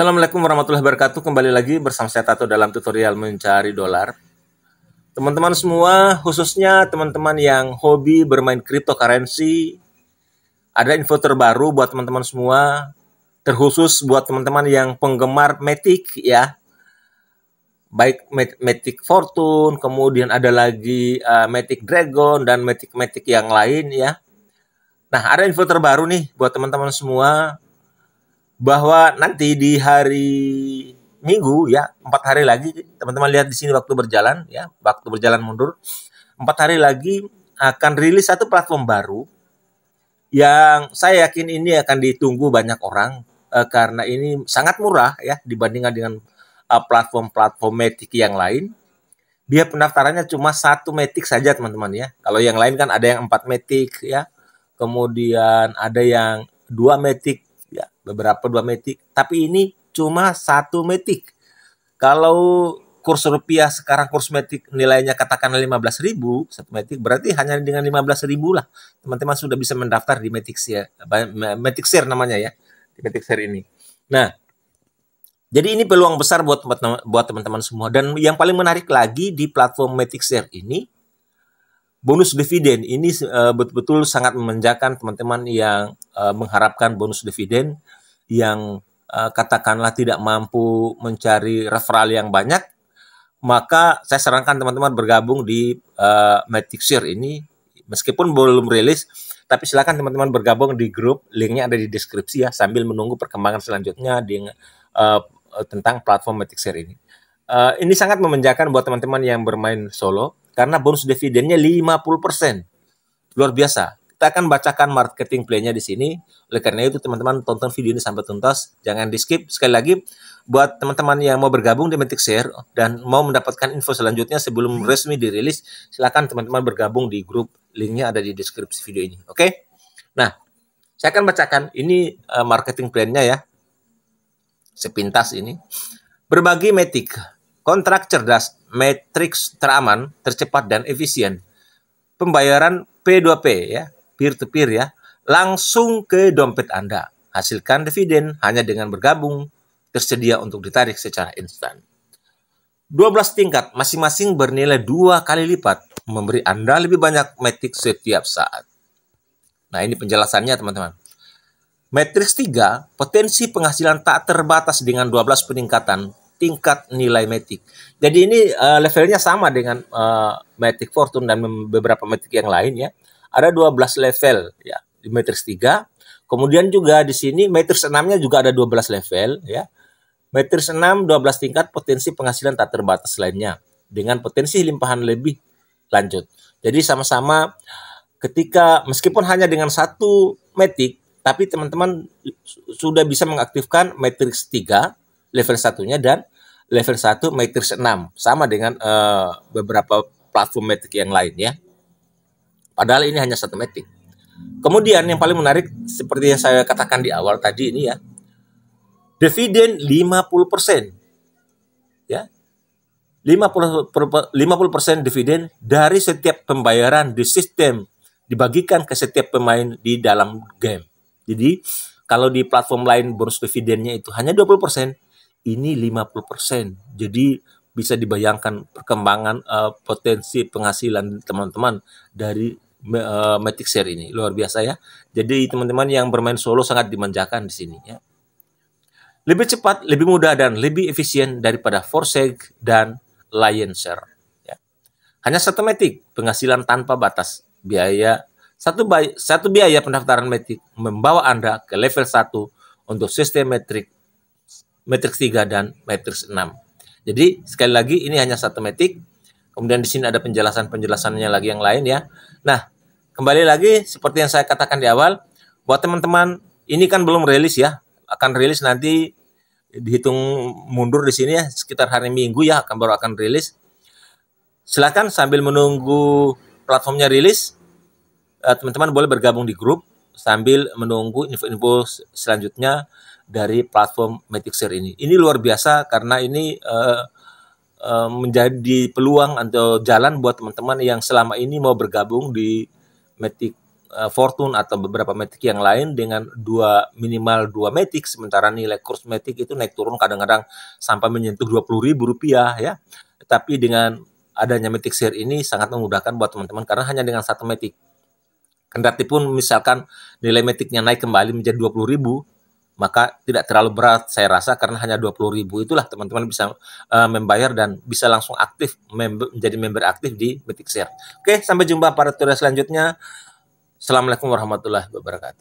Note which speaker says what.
Speaker 1: Assalamualaikum warahmatullahi wabarakatuh. Kembali lagi bersama saya Tato dalam tutorial mencari dolar. Teman-teman semua, khususnya teman-teman yang hobi bermain cryptocurrency, ada info terbaru buat teman-teman semua, terkhusus buat teman-teman yang penggemar Matic ya. Baik Matic Fortune, kemudian ada lagi uh, Matic Dragon dan Matic-Matic yang lain ya. Nah, ada info terbaru nih buat teman-teman semua bahwa nanti di hari Minggu ya empat hari lagi teman-teman lihat di sini waktu berjalan ya waktu berjalan mundur empat hari lagi akan rilis satu platform baru yang saya yakin ini akan ditunggu banyak orang eh, karena ini sangat murah ya dibandingkan dengan eh, platform-platform eh, metik yang lain dia pendaftarannya cuma satu metik saja teman-teman ya kalau yang lain kan ada yang empat metik ya kemudian ada yang dua metik ya beberapa dua metik tapi ini cuma satu metik kalau kurs rupiah sekarang kurs metik nilainya katakan 15 ribu satu metik berarti hanya dengan 15 ribu lah teman-teman sudah bisa mendaftar di metik share metik share namanya ya di metik share ini nah jadi ini peluang besar buat buat teman-teman semua dan yang paling menarik lagi di platform Matic Share ini bonus dividen ini uh, betul-betul sangat memanjakan teman-teman yang uh, mengharapkan bonus dividen yang uh, katakanlah tidak mampu mencari referral yang banyak maka saya sarankan teman-teman bergabung di uh, Matic Share ini meskipun belum rilis tapi silakan teman-teman bergabung di grup linknya ada di deskripsi ya sambil menunggu perkembangan selanjutnya di uh, tentang platform Matic Share ini uh, ini sangat memanjakan buat teman-teman yang bermain solo karena bonus dividennya 50%. Luar biasa. Kita akan bacakan marketing plan-nya di sini. Oleh karena itu teman-teman tonton video ini sampai tuntas, jangan di-skip. Sekali lagi buat teman-teman yang mau bergabung di Matic Share dan mau mendapatkan info selanjutnya sebelum resmi dirilis, silakan teman-teman bergabung di grup. Linknya ada di deskripsi video ini. Oke? Okay? Nah, saya akan bacakan ini uh, marketing plan-nya ya. Sepintas ini. Berbagi Matic, kontrak cerdas Matrix teraman, tercepat dan efisien. Pembayaran P2P ya, peer to peer ya, langsung ke dompet Anda. Hasilkan dividen hanya dengan bergabung, tersedia untuk ditarik secara instan. 12 tingkat masing-masing bernilai dua kali lipat, memberi Anda lebih banyak metriks setiap saat. Nah, ini penjelasannya teman-teman. Matrix 3, potensi penghasilan tak terbatas dengan 12 peningkatan tingkat nilai metik, Jadi ini uh, levelnya sama dengan uh, eh, Matic Fortune dan beberapa metik yang lain ya. Ada 12 level ya di Matrix 3. Kemudian juga di sini Matrix 6-nya juga ada 12 level ya. Matrix 6 12 tingkat potensi penghasilan tak terbatas lainnya dengan potensi limpahan lebih lanjut. Jadi sama-sama ketika meskipun hanya dengan satu metik, tapi teman-teman sudah bisa mengaktifkan Matrix 3 level satunya dan level 1 matrix 6 sama dengan uh, beberapa platform metik yang lain ya. Padahal ini hanya satu metik Kemudian yang paling menarik seperti yang saya katakan di awal tadi ini ya. Dividen 50%. Ya. 50 50% dividen dari setiap pembayaran di sistem dibagikan ke setiap pemain di dalam game. Jadi kalau di platform lain bonus dividennya itu hanya 20%, ini 50%. Jadi bisa dibayangkan perkembangan uh, potensi penghasilan teman-teman dari uh, Matic Share ini. Luar biasa ya. Jadi teman-teman yang bermain solo sangat dimanjakan di sini ya. Lebih cepat, lebih mudah dan lebih efisien daripada Forseg dan Lion Share. Ya. Hanya satu Matic, penghasilan tanpa batas, biaya satu, bay, satu biaya pendaftaran metik membawa Anda ke level 1 untuk sistem metrik matriks 3 dan matriks 6. Jadi sekali lagi ini hanya satu metrik. Kemudian di sini ada penjelasan-penjelasannya lagi yang lain ya. Nah, kembali lagi seperti yang saya katakan di awal, buat teman-teman ini kan belum rilis ya. Akan rilis nanti dihitung mundur di sini ya sekitar hari Minggu ya akan baru akan rilis. Silakan sambil menunggu platformnya rilis, eh, teman-teman boleh bergabung di grup sambil menunggu info-info selanjutnya dari platform Metixer ini. Ini luar biasa karena ini uh, uh, menjadi peluang atau jalan buat teman-teman yang selama ini mau bergabung di Metik uh, eh, Fortune atau beberapa Metik yang lain dengan dua minimal dua Metik, sementara nilai kurs Matic itu naik turun kadang-kadang sampai menyentuh dua ribu rupiah ya. Tapi dengan adanya Matic ini sangat memudahkan buat teman-teman karena hanya dengan satu Metik. Kendati pun misalkan nilai metiknya naik kembali menjadi dua puluh ribu, maka tidak terlalu berat saya rasa karena hanya dua puluh ribu itulah teman-teman bisa uh, membayar dan bisa langsung aktif mem menjadi member aktif di Metik Share. Oke, sampai jumpa pada tutorial selanjutnya. Assalamualaikum warahmatullahi wabarakatuh.